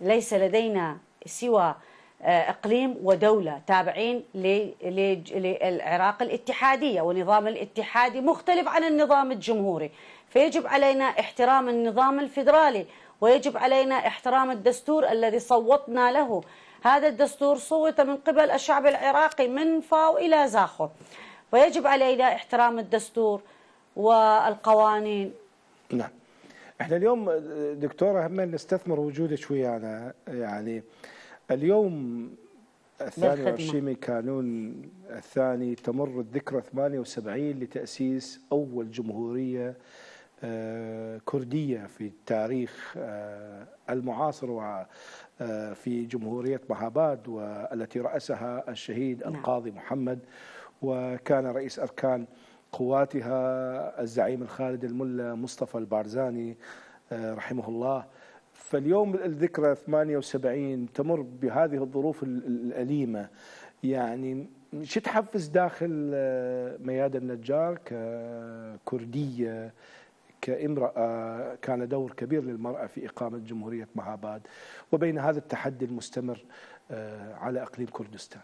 ليس لدينا سوى آه، اقليم ودوله تابعين للعراق الاتحاديه ونظام الاتحادي مختلف عن النظام الجمهوري فيجب علينا احترام النظام الفيدرالي ويجب علينا احترام الدستور الذي صوتنا له هذا الدستور صوت من قبل الشعب العراقي من فاو إلى زاخو ويجب علينا احترام الدستور والقوانين نعم احنا اليوم دكتورة هم نستثمر وجودك ويانا يعني اليوم الثاني 22 من كانون الثاني تمر الذكرى 78 لتأسيس أول جمهورية آه، كردية في التاريخ آه، المعاصر وفي آه، جمهورية مهاباد والتي رأسها الشهيد نعم. القاضي محمد وكان رئيس أركان قواتها الزعيم الخالد الملا مصطفى البارزاني رحمه الله فاليوم الذكرى 78 تمر بهذه الظروف الأليمة يعني شو تحفز داخل ميادة النجار ككردية كامرأة كان دور كبير للمرأة في إقامة جمهورية مهاباد وبين هذا التحدي المستمر آه، على أقليم كردستان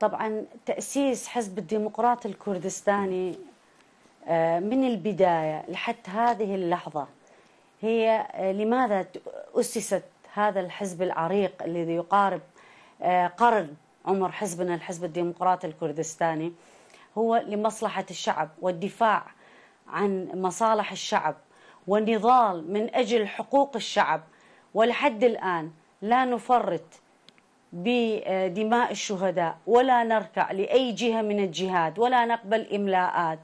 طبعا تأسيس حزب الديمقراط الكردستاني آه، من البداية لحتى هذه اللحظة هي آه، لماذا أسست هذا الحزب العريق الذي يقارب قرن عمر حزبنا الحزب الديمقراطي الكردستاني هو لمصلحة الشعب والدفاع عن مصالح الشعب والنضال من أجل حقوق الشعب ولحد الآن لا نفرط بدماء الشهداء ولا نركع لأي جهة من الجهاد ولا نقبل إملاءات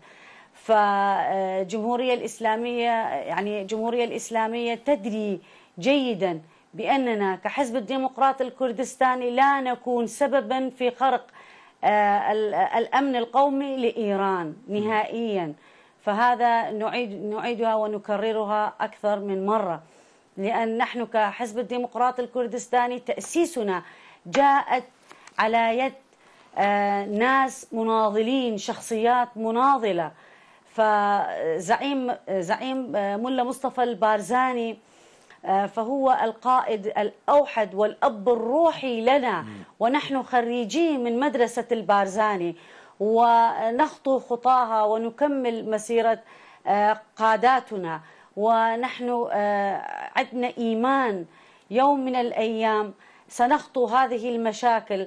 فالجمهورية الإسلامية يعني الجمهورية الإسلامية تدري جيدا بأننا كحزب الديمقراطي الكردستاني لا نكون سببا في خرق آه، الأمن القومي لإيران نهائيا فهذا نعيد نعيدها ونكررها أكثر من مرة لأن نحن كحزب الديمقراطي الكردستاني تأسيسنا جاءت على يد آه، ناس مناضلين شخصيات مناضلة فزعيم زعيم آه، ملا مصطفى البارزاني آه، فهو القائد الأوحد والأب الروحي لنا ونحن خريجين من مدرسة البارزاني ونخطو خطاها ونكمل مسيرة آه، قاداتنا ونحن آه، عندنا إيمان يوم من الأيام سنخطو هذه المشاكل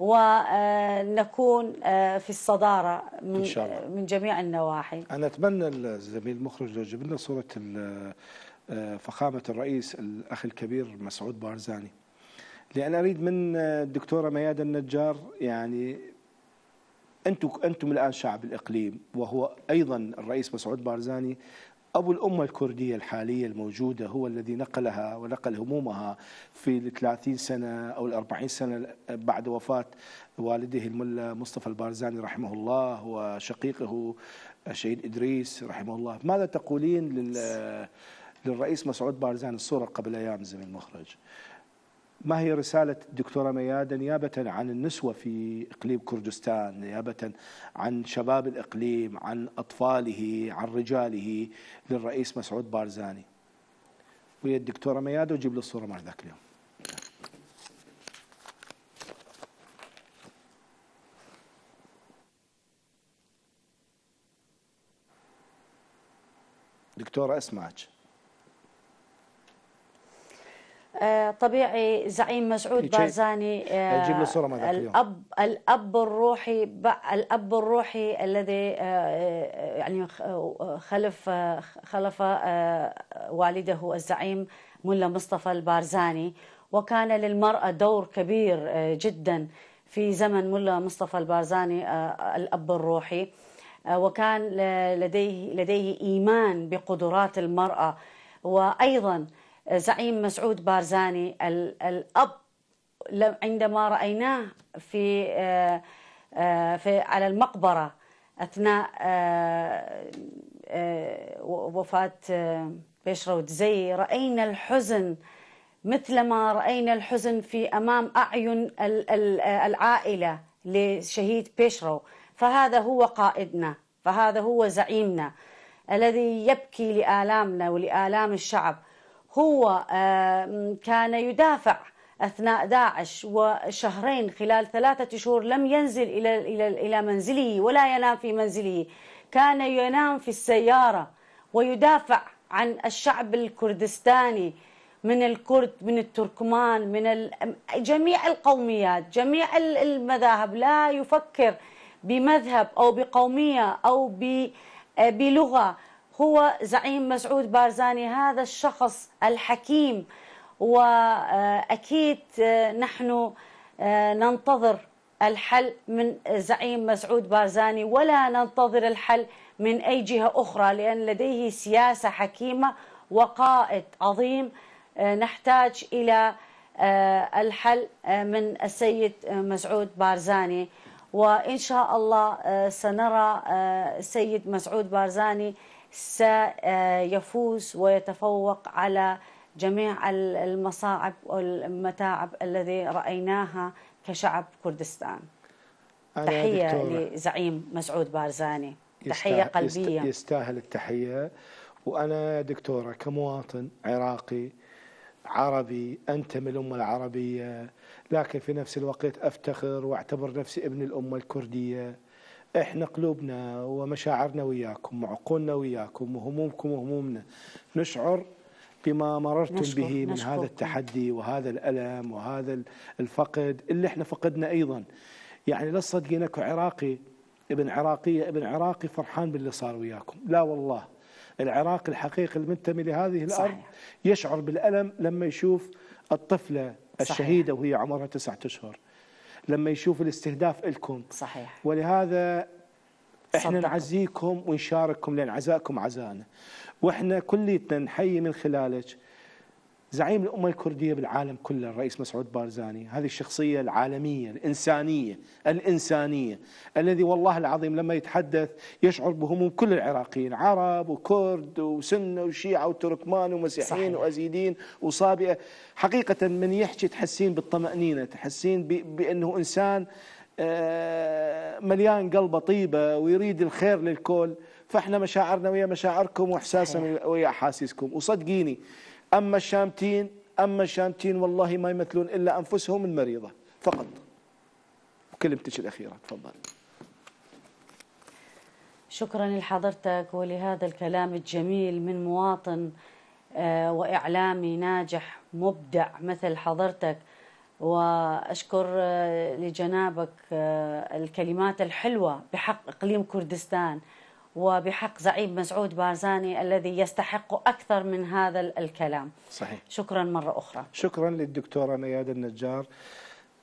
ونكون في الصدارة من, إن شاء الله. من جميع النواحي أنا أتمنى الزميل المخرج لو جبنا صورة آه، فخامة الرئيس الأخ الكبير مسعود بارزاني لأن أريد من آه، الدكتورة ميادة النجار يعني أنتم أنتم الآن شعب الإقليم وهو أيضا الرئيس مسعود بارزاني أبو الأمة الكردية الحالية الموجودة هو الذي نقلها ونقل همومها في الثلاثين سنة أو الأربعين سنة بعد وفاة والده الملا مصطفى البارزاني رحمه الله وشقيقه الشهيد إدريس رحمه الله ماذا تقولين لل للرئيس مسعود بارزان الصورة قبل أيام زميل المخرج ما هي رسالة الدكتورة ميادة نيابة عن النسوة في إقليم كردستان نيابة عن شباب الإقليم عن أطفاله عن رجاله للرئيس مسعود بارزاني ويا الدكتورة ميادة وجيب لي الصورة مع ذاك اليوم دكتورة اسمعك آه، طبيعي زعيم مسعود بارزاني آه، جيب له صوره ماذا الاب الاب الروحي الاب الروحي الذي آه، يعني خلف خلف والده الزعيم ملا مصطفى البارزاني وكان للمراه دور كبير جدا في زمن ملا مصطفى البارزاني الاب الروحي وكان لديه لديه ايمان بقدرات المراه وايضا زعيم مسعود بارزاني الأب عندما رأيناه في آه، آه، في على المقبرة أثناء آه، وفاة بشروت زي رأينا الحزن مثلما رأينا الحزن في أمام أعين العائلة لشهيد بيشرو فهذا هو قائدنا فهذا هو زعيمنا الذي يبكي لآلامنا ولآلام الشعب هو آه، كان يدافع اثناء داعش وشهرين خلال ثلاثه شهور لم ينزل الى الى الى منزله ولا ينام في منزله كان ينام في السياره ويدافع عن الشعب الكردستاني من الكرد من التركمان من جميع القوميات جميع المذاهب لا يفكر بمذهب او بقوميه او آه، بلغه هو زعيم مسعود بارزاني هذا الشخص الحكيم واكيد آه، نحن آه، ننتظر الحل من زعيم مسعود بارزاني ولا ننتظر الحل من اي جهه اخرى لان لديه سياسه حكيمه وقائد عظيم آه، نحتاج الى الحل من السيد مسعود بارزاني وان شاء الله سنرى السيد مسعود بارزاني سيفوز ويتفوق على جميع المصاعب والمتاعب الذي رأيناها كشعب كردستان تحية لزعيم مسعود بارزاني تحية قلبية يستاهل التحية وأنا دكتورة كمواطن عراقي عربي أنتمي الأمة العربية لكن في نفس الوقت أفتخر وأعتبر نفسي ابن الأمة الكردية احنا قلوبنا ومشاعرنا وياكم وعقولنا وياكم وهمومكم وهمومنا نشعر بما مررتم به من نشكر. هذا التحدي وهذا الألم وهذا الفقد اللي احنا فقدنا أيضا يعني لا تصدقينك عراقي ابن عراقية ابن عراقي فرحان باللي صار وياكم لا والله العراقي الحقيقي المنتمي لهذه الأرض صحيح. يشعر بالألم لما يشوف الطفلة الشهيدة صحيح. وهي عمرها تسعة أشهر لما يشوف الاستهداف لكم صحيح ولهذا احنا نعزيكم ونشارككم لان عزائكم عزانا واحنا كليتنا نحيي من خلالك زعيم الأمة الكردية بالعالم كله الرئيس مسعود بارزاني هذه الشخصية العالمية الإنسانية الإنسانية الذي والله العظيم لما يتحدث يشعر بهموم كل العراقيين عرب وكرد وسنة وشيعة وتركمان ومسيحيين صحيح. وأزيدين وصابئة حقيقة من يحكي تحسين بالطمأنينة تحسين بأنه إنسان آه، مليان قلبه طيبة ويريد الخير للكل فإحنا مشاعرنا ويا مشاعركم وإحساسنا ويا أحاسيسكم وصدقيني أما الشامتين أما الشامتين والله ما يمثلون إلا أنفسهم المريضة فقط وكلمتك الأخيرة تفضل شكرا لحضرتك ولهذا الكلام الجميل من مواطن آه، وإعلامي ناجح مبدع مثل حضرتك وأشكر آه، لجنابك آه، الكلمات الحلوة بحق إقليم كردستان وبحق زعيم مسعود بارزاني الذي يستحق أكثر من هذا الكلام صحيح شكرا مرة أخرى شكرا للدكتورة نياد النجار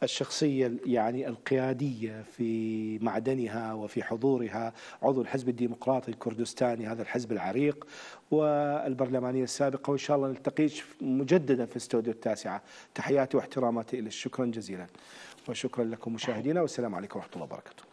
الشخصية يعني القيادية في معدنها وفي حضورها عضو الحزب الديمقراطي الكردستاني هذا الحزب العريق والبرلمانية السابقة وإن شاء الله نلتقيش مجددا في استوديو التاسعة تحياتي واحتراماتي إليك شكرا جزيلا وشكرا لكم مشاهدينا والسلام عليكم ورحمة الله وبركاته